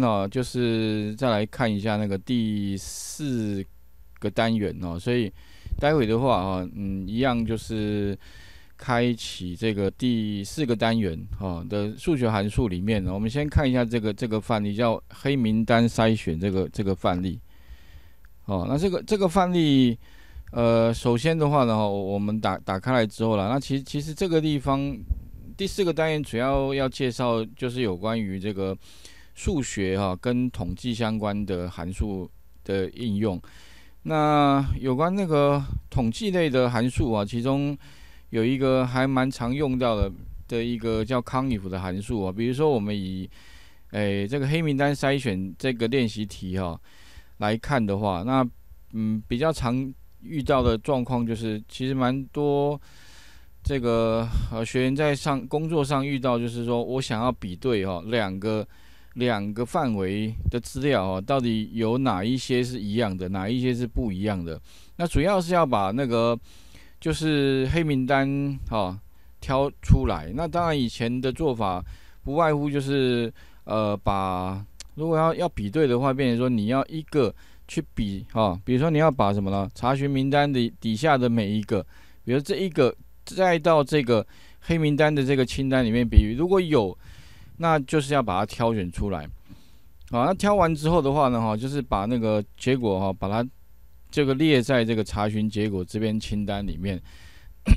那就是再来看一下那个第四个单元哦，所以待会的话啊，嗯，一样就是开启这个第四个单元哦的数学函数里面，我们先看一下这个这个范例叫黑名单筛选这个这个范例。哦，那这个这个范例，呃，首先的话呢，我们打打开来之后了，那其实其实这个地方第四个单元主要要介绍就是有关于这个。数学哈跟统计相关的函数的应用，那有关那个统计类的函数啊，其中有一个还蛮常用到的的一个叫康 u m i f 的函数啊。比如说我们以诶这个黑名单筛选这个练习题哈来看的话，那嗯比较常遇到的状况就是，其实蛮多这个呃学员在上工作上遇到，就是说我想要比对哈两个。两个范围的资料啊，到底有哪一些是一样的，哪一些是不一样的？那主要是要把那个就是黑名单哈挑出来。那当然以前的做法不外乎就是呃，把如果要要比对的话，变成说你要一个去比哈，比如说你要把什么呢？查询名单的底下的每一个，比如这一个，再到这个黑名单的这个清单里面，比如如果有。那就是要把它挑选出来，好，那挑完之后的话呢，哈，就是把那个结果哈，把它这个列在这个查询结果这边清单里面。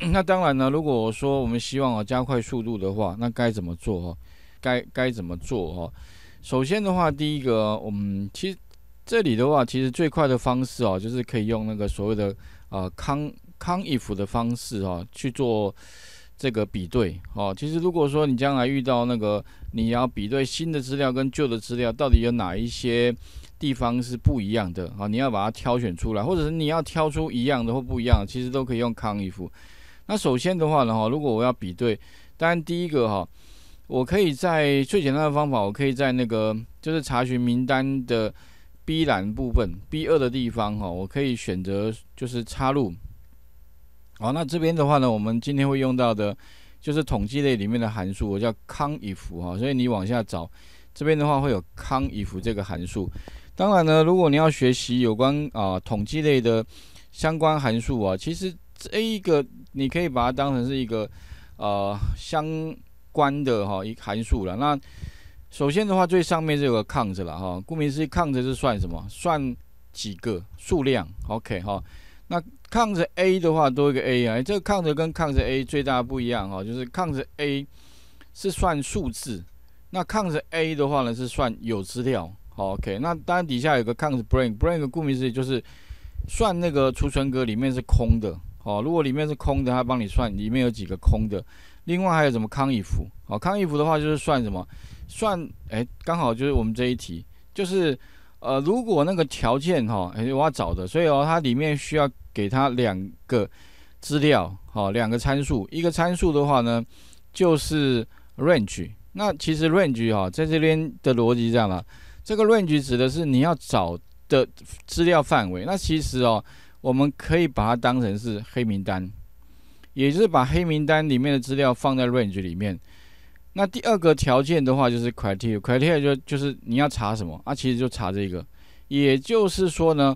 那当然呢，如果说我们希望啊加快速度的话，那该怎么做哈？该该怎么做哈？首先的话，第一个，我们其实这里的话，其实最快的方式哦，就是可以用那个所谓的啊康康 if 的方式哈去做。这个比对，哦，其实如果说你将来遇到那个你要比对新的资料跟旧的资料，到底有哪一些地方是不一样的，啊，你要把它挑选出来，或者是你要挑出一样的或不一样，其实都可以用康易服。那首先的话呢，哈，如果我要比对，当然第一个哈，我可以在最简单的方法，我可以在那个就是查询名单的 B 栏部分 B 二的地方，哈，我可以选择就是插入。好，那这边的话呢，我们今天会用到的就是统计类里面的函数，我叫 c o u n i f 哈，所以你往下找，这边的话会有 c o u n i f 这个函数。当然呢，如果你要学习有关啊统计类的相关函数啊，其实这一个你可以把它当成是一个呃相关的哈一函数了。那首先的话，最上面这个 count 了哈，顾名思义，count 是算什么？算几个数量？OK 哈，那。count A 的话多一个 A 啊，这个 count 跟 count A 最大不一样哈，就是 count A 是算数字，那 count A 的话呢是算有资料好 OK，那当然底下有个 count blank，blank 顾名思义就是算那个储存格里面是空的哦，如果里面是空的，它帮你算里面有几个空的。另外还有什么 countif 好，countif 的话就是算什么算哎，刚好就是我们这一题就是呃，如果那个条件哈，我要找的，所以哦，它里面需要。给它两个资料，好，两个参数。一个参数的话呢，就是 range。那其实 range 哈，在这边的逻辑这样吧。这个 range 指的是你要找的资料范围。那其实哦，我们可以把它当成是黑名单，也就是把黑名单里面的资料放在 range 里面。那第二个条件的话就是 criteria。criteria 就就是你要查什么啊？其实就查这个。也就是说呢。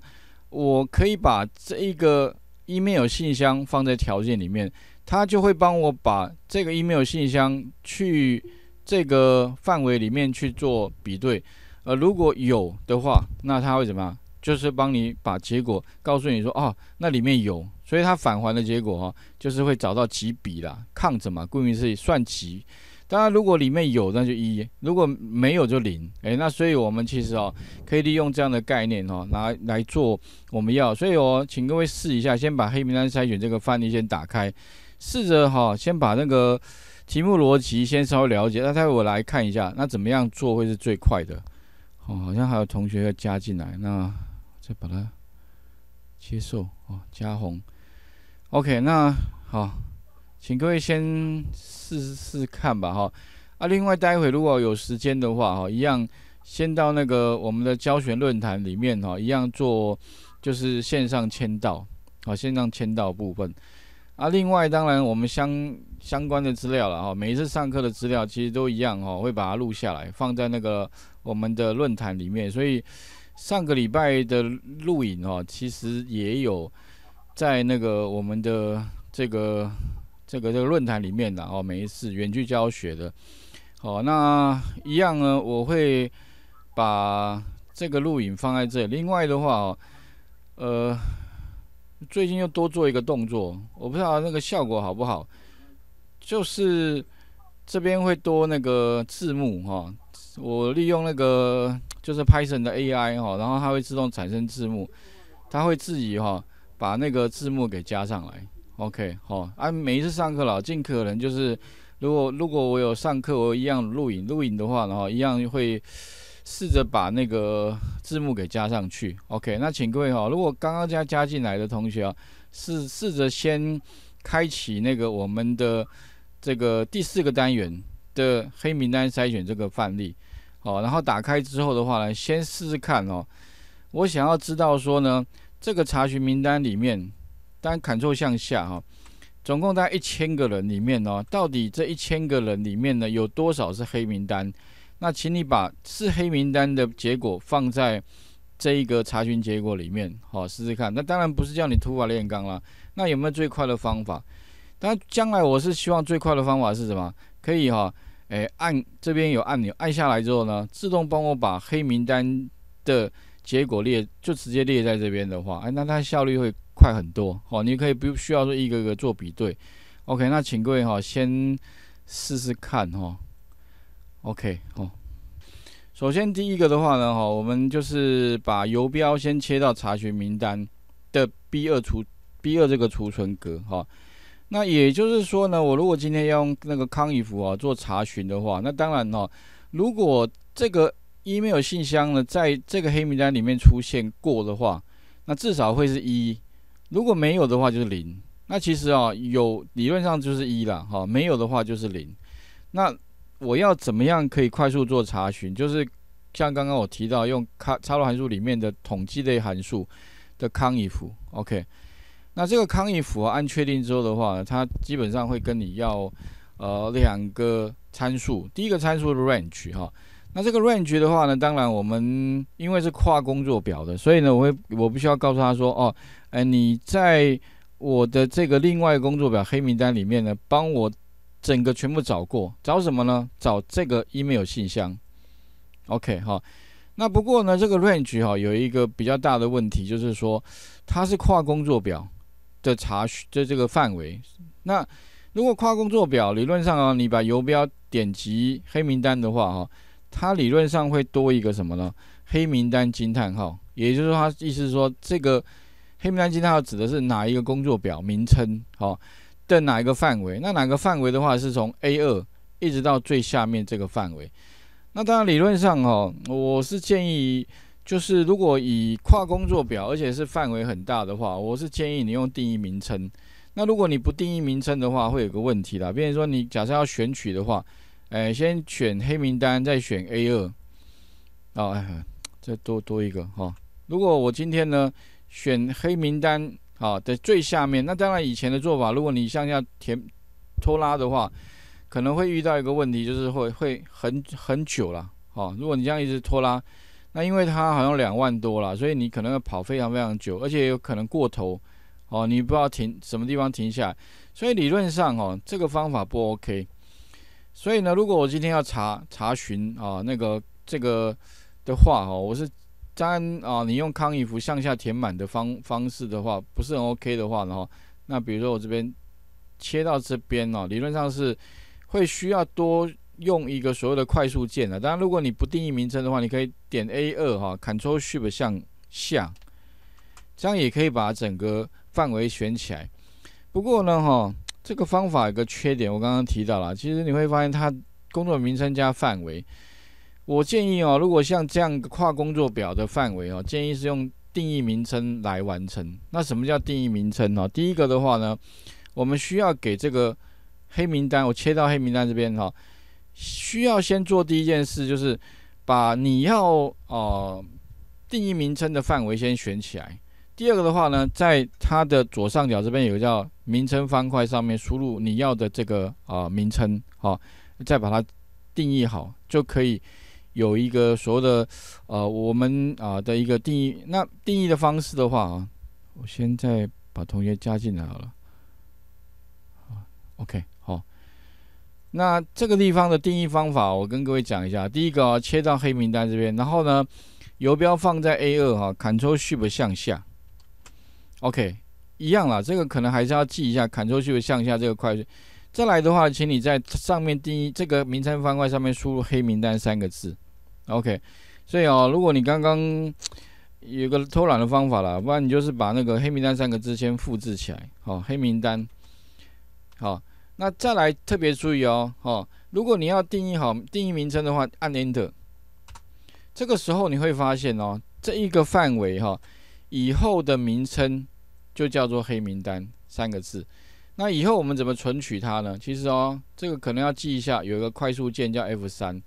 我可以把这一个 email 信箱放在条件里面，它就会帮我把这个 email 信箱去这个范围里面去做比对，呃，如果有的话，那它会怎么样？就是帮你把结果告诉你说，哦，那里面有，所以它返还的结果哈，就是会找到几笔啦，count 嘛，顾名思义算几。当然，如果里面有那就一，如果没有就零。哎，那所以我们其实哦，可以利用这样的概念哦，来来做我们要。所以哦，请各位试一下，先把黑名单筛选这个范例先打开，试着哈，先把那个题目逻辑先稍微了解。那待会我来看一下，那怎么样做会是最快的？哦，好像还有同学要加进来，那再把它接受哦，加红。OK，那好。请各位先试试看吧，哈。啊，另外，待会如果有时间的话，哈，一样先到那个我们的教学论坛里面，哈，一样做就是线上签到，好，线上签到部分。啊，另外，当然我们相相关的资料了，哈，每一次上课的资料其实都一样，哈，会把它录下来放在那个我们的论坛里面。所以上个礼拜的录影，哈，其实也有在那个我们的这个。这个这个论坛里面的哦，每一次远距教学的，哦，那一样呢，我会把这个录影放在这里。另外的话，呃，最近又多做一个动作，我不知道那个效果好不好，就是这边会多那个字幕哈，我利用那个就是拍摄的 AI 哈，然后它会自动产生字幕，它会自己哈把那个字幕给加上来。OK，好啊，每一次上课了，尽可能就是，如果如果我有上课，我一样录影，录影的话，然后一样会试着把那个字幕给加上去。OK，那请各位哈，如果刚刚加加进来的同学啊，试试着先开启那个我们的这个第四个单元的黑名单筛选这个范例，好，然后打开之后的话呢，先试试看哦，我想要知道说呢，这个查询名单里面。单 r l 向下哈，总共大概一千个人里面呢，到底这一千个人里面呢有多少是黑名单？那请你把是黑名单的结果放在这一个查询结果里面，好试试看。那当然不是叫你突发炼钢啦，那有没有最快的方法？但将来我是希望最快的方法是什么？可以哈，哎，按这边有按钮，按下来之后呢，自动帮我把黑名单的结果列，就直接列在这边的话，那它效率会。快很多哦！你可以不需要说一个个做比对。OK，那请各位哈先试试看哈。OK 哦，首先第一个的话呢哈，我们就是把游标先切到查询名单的 B 二除 B 二这个储存格哈。那也就是说呢，我如果今天要用那个康怡福啊做查询的话，那当然哦，如果这个 email 信箱呢在这个黑名单里面出现过的话，那至少会是一。如果没有的话，就是零。那其实啊，有理论上就是一啦，哈。没有的话就是零。那我要怎么样可以快速做查询？就是像刚刚我提到用康插入函数里面的统计类函数的 c o u n i f o k 那这个 c o u n i f 按确定之后的话，它基本上会跟你要呃两个参数，第一个参数是 range 哈。那这个 range 的话呢，当然我们因为是跨工作表的，所以呢，我会我不需要告诉他说，哦，哎，你在我的这个另外工作表黑名单里面呢，帮我整个全部找过，找什么呢？找这个 email 信箱。OK，好。那不过呢，这个 range 哈，有一个比较大的问题，就是说它是跨工作表的查询的这个范围。那如果跨工作表，理论上啊，你把游标点击黑名单的话哈。它理论上会多一个什么呢？黑名单惊叹号，也就是说，它意思是说，这个黑名单惊叹号指的是哪一个工作表名称？好，的哪一个范围？那哪个范围的话，是从 A2 一直到最下面这个范围。那当然理论上哈，我是建议，就是如果以跨工作表，而且是范围很大的话，我是建议你用定义名称。那如果你不定义名称的话，会有个问题啦。比如说，你假设要选取的话。哎，先选黑名单，再选 A 二，哦，再多多一个哈。如果我今天呢选黑名单，啊，在最下面，那当然以前的做法，如果你向下填拖拉的话，可能会遇到一个问题，就是会会很很久了，哦，如果你这样一直拖拉，那因为它好像两万多了，所以你可能要跑非常非常久，而且有可能过头，哦，你不知道停什么地方停下来。所以理论上，哦，这个方法不 OK。所以呢，如果我今天要查查询啊，那个这个的话哈，我是然啊，你用康姨夫向下填满的方方式的话，不是很 OK 的话呢那比如说我这边切到这边呢，理论上是会需要多用一个所谓的快速键的。当然，如果你不定义名称的话，你可以点 A 二哈，Ctrl Shift 向下，这样也可以把整个范围选起来。不过呢哈。这个方法有个缺点，我刚刚提到了。其实你会发现，它工作名称加范围。我建议哦，如果像这样跨工作表的范围哦，建议是用定义名称来完成。那什么叫定义名称呢？第一个的话呢，我们需要给这个黑名单，我切到黑名单这边哈，需要先做第一件事，就是把你要哦定义名称的范围先选起来。第二个的话呢，在它的左上角这边有个叫名称方块，上面输入你要的这个啊名称好，再把它定义好，就可以有一个所谓的呃我们啊的一个定义。那定义的方式的话啊，我现在把同学加进来好了。o k 好。那这个地方的定义方法，我跟各位讲一下。第一个啊，切到黑名单这边，然后呢，游标放在 A 二哈，Ctrl Shift 向下。OK，一样啦，这个可能还是要记一下，c t r l Shift 向下这个块。再来的话，请你在上面定义这个名称方块上面输入“黑名单”三个字。OK，所以哦，如果你刚刚有个偷懒的方法啦，不然你就是把那个“黑名单”三个字先复制起来。好，黑名单。好，那再来特别注意哦，哦，如果你要定义好定义名称的话，按 Enter。这个时候你会发现哦，这一个范围哈。以后的名称就叫做“黑名单”三个字。那以后我们怎么存取它呢？其实哦，这个可能要记一下，有一个快速键叫 F 三，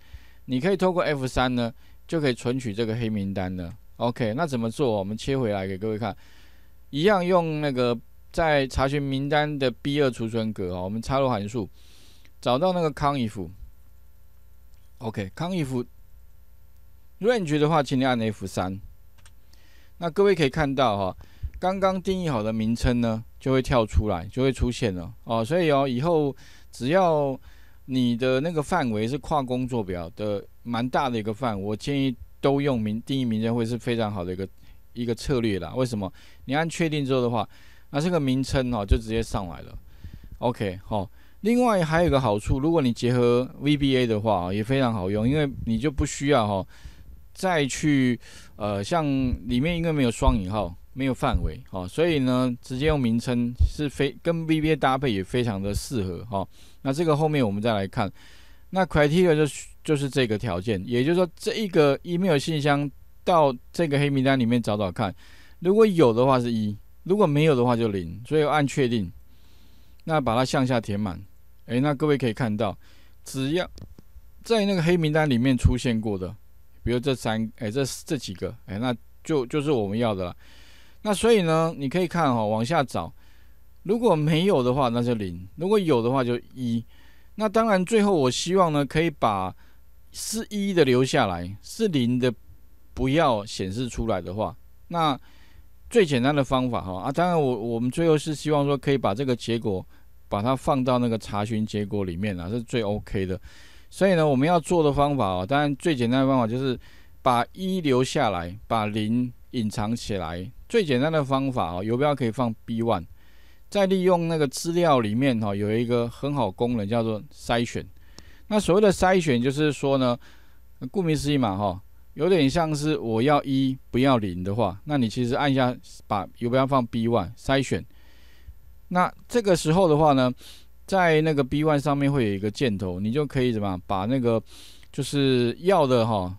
你可以透过 F 三呢，就可以存取这个黑名单了。OK，那怎么做？我们切回来给各位看，一样用那个在查询名单的 B 二储存格哦，我们插入函数，找到那个 c o u n f o k c o u 如果你觉得话，请你按 F 三。那各位可以看到哈，刚刚定义好的名称呢，就会跳出来，就会出现了哦。所以哦，以后只要你的那个范围是跨工作表的蛮大的一个范，我建议都用名定义名称会是非常好的一个一个策略啦。为什么？你按确定之后的话，那这个名称哦就直接上来了。OK，好。另外还有一个好处，如果你结合 VBA 的话也非常好用，因为你就不需要哈。再去，呃，像里面因为没有双引号，没有范围，哦，所以呢，直接用名称是非跟 VBA 搭配也非常的适合，哈。那这个后面我们再来看，那 Criteria 就就是这个条件，也就是说，这一个 email 信箱到这个黑名单里面找找看，如果有的话是一，如果没有的话就零，所以按确定，那把它向下填满，哎，那各位可以看到，只要在那个黑名单里面出现过的。比如这三，哎，这这几个，哎，那就就是我们要的了。那所以呢，你可以看哈，往下找。如果没有的话，那就零；如果有的话，就一。那当然，最后我希望呢，可以把是一的留下来，是零的不要显示出来的话，那最简单的方法哈啊，当然我我们最后是希望说可以把这个结果把它放到那个查询结果里面啊，是最 OK 的。所以呢，我们要做的方法哦，当然最简单的方法就是把一留下来，把零隐藏起来。最简单的方法哦，游标可以放 b one，在利用那个资料里面哈，有一个很好功能叫做筛选。那所谓的筛选就是说呢，顾名思义嘛哈，有点像是我要一不要零的话，那你其实按下把游标放 b one 筛选。那这个时候的话呢？在那个 b one 上面会有一个箭头，你就可以怎么把那个就是要的哈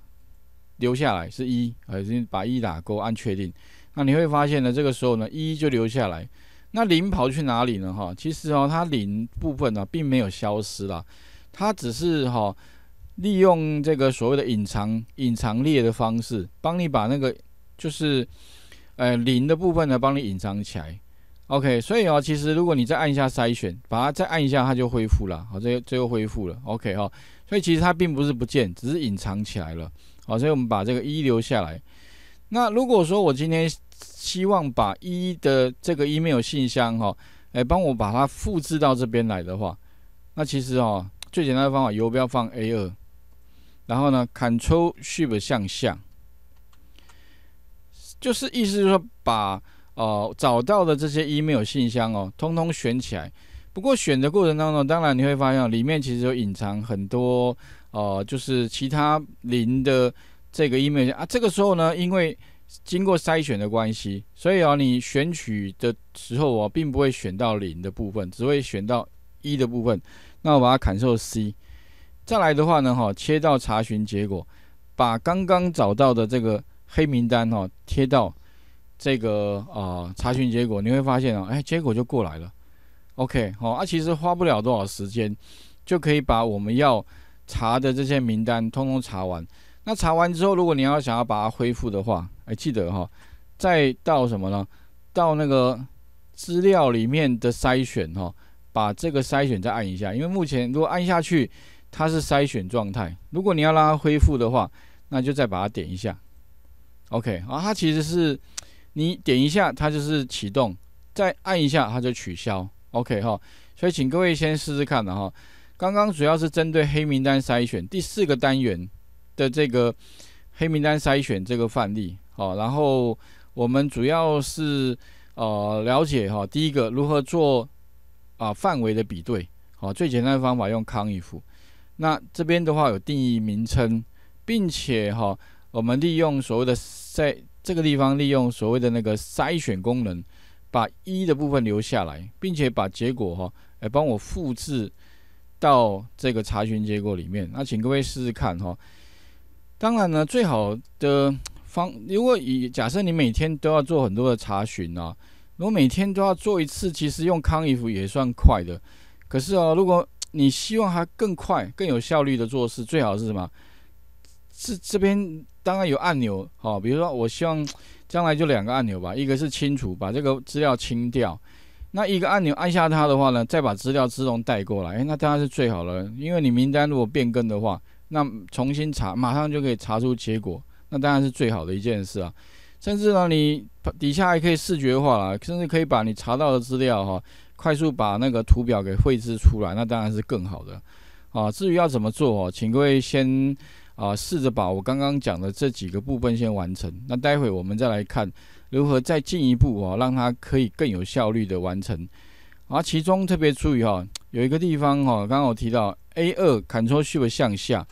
留下来，是一，呃，把一打勾按确定，那你会发现呢，这个时候呢，一就留下来，那零跑去哪里呢？哈，其实哦，它零部分呢并没有消失啦，它只是哈利用这个所谓的隐藏隐藏列的方式，帮你把那个就是呃零的部分呢帮你隐藏起来。OK，所以哦，其实如果你再按一下筛选，把它再按一下，它就恢复了。好，这这又恢复了。OK，哈，所以其实它并不是不见，只是隐藏起来了。好，所以我们把这个一留下来。那如果说我今天希望把一的这个 email 信箱哈，哎，帮我把它复制到这边来的话，那其实哦，最简单的方法，游标放 A 二，然后呢，Control Shift 向下，就是意思就是说把。哦，找到的这些 email 信箱哦，通通选起来。不过选的过程当中，当然你会发现里面其实有隐藏很多哦，就是其他零的这个 email 啊。这个时候呢，因为经过筛选的关系，所以啊，你选取的时候我并不会选到零的部分，只会选到一的部分。那我把它砍成 C。再来的话呢，哈，切到查询结果，把刚刚找到的这个黑名单哈贴到。这个啊查询结果，你会发现哦，哎，结果就过来了。OK，好啊，其实花不了多少时间，就可以把我们要查的这些名单通通查完。那查完之后，如果你要想要把它恢复的话，哎，记得哈，再到什么呢？到那个资料里面的筛选哈，把这个筛选再按一下。因为目前如果按下去，它是筛选状态。如果你要让它恢复的话，那就再把它点一下。OK，啊，它其实是。你点一下，它就是启动；再按一下，它就取消。OK 哈，所以请各位先试试看的哈。刚刚主要是针对黑名单筛选第四个单元的这个黑名单筛选这个范例，好，然后我们主要是呃了解哈，第一个如何做啊范围的比对，好，最简单的方法用康语夫。那这边的话有定义名称，并且哈，我们利用所谓的在这个地方利用所谓的那个筛选功能，把一的部分留下来，并且把结果哈，来帮我复制到这个查询结果里面。那请各位试试看哈。当然呢，最好的方如果以假设你每天都要做很多的查询啊，如果每天都要做一次，其实用康 o u i f 也算快的。可是啊，如果你希望它更快、更有效率的做事，最好是什么？这这边。当然有按钮，好，比如说我希望将来就两个按钮吧，一个是清除，把这个资料清掉。那一个按钮按下它的话呢，再把资料自动带过来，哎，那当然是最好了。因为你名单如果变更的话，那重新查马上就可以查出结果，那当然是最好的一件事啊。甚至呢，你底下还可以视觉化了，甚至可以把你查到的资料哈，快速把那个图表给绘制出来，那当然是更好的。啊，至于要怎么做哦，请各位先。啊，试着把我刚刚讲的这几个部分先完成。那待会我们再来看如何再进一步啊，让它可以更有效率的完成。啊，其中特别注意哈，有一个地方哈，刚刚我提到 A 二 Ctrl Shift 向下，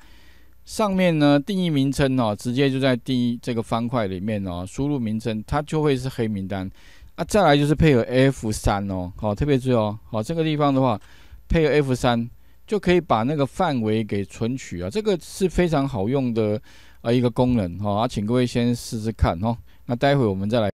上面呢定义名称哦，直接就在定义这个方块里面哦，输入名称它就会是黑名单。啊，再来就是配合 F 三哦，好，特别是哦，好这个地方的话配合 F 三。就可以把那个范围给存取啊，这个是非常好用的啊一个功能哈，请各位先试试看哈，那待会我们再来。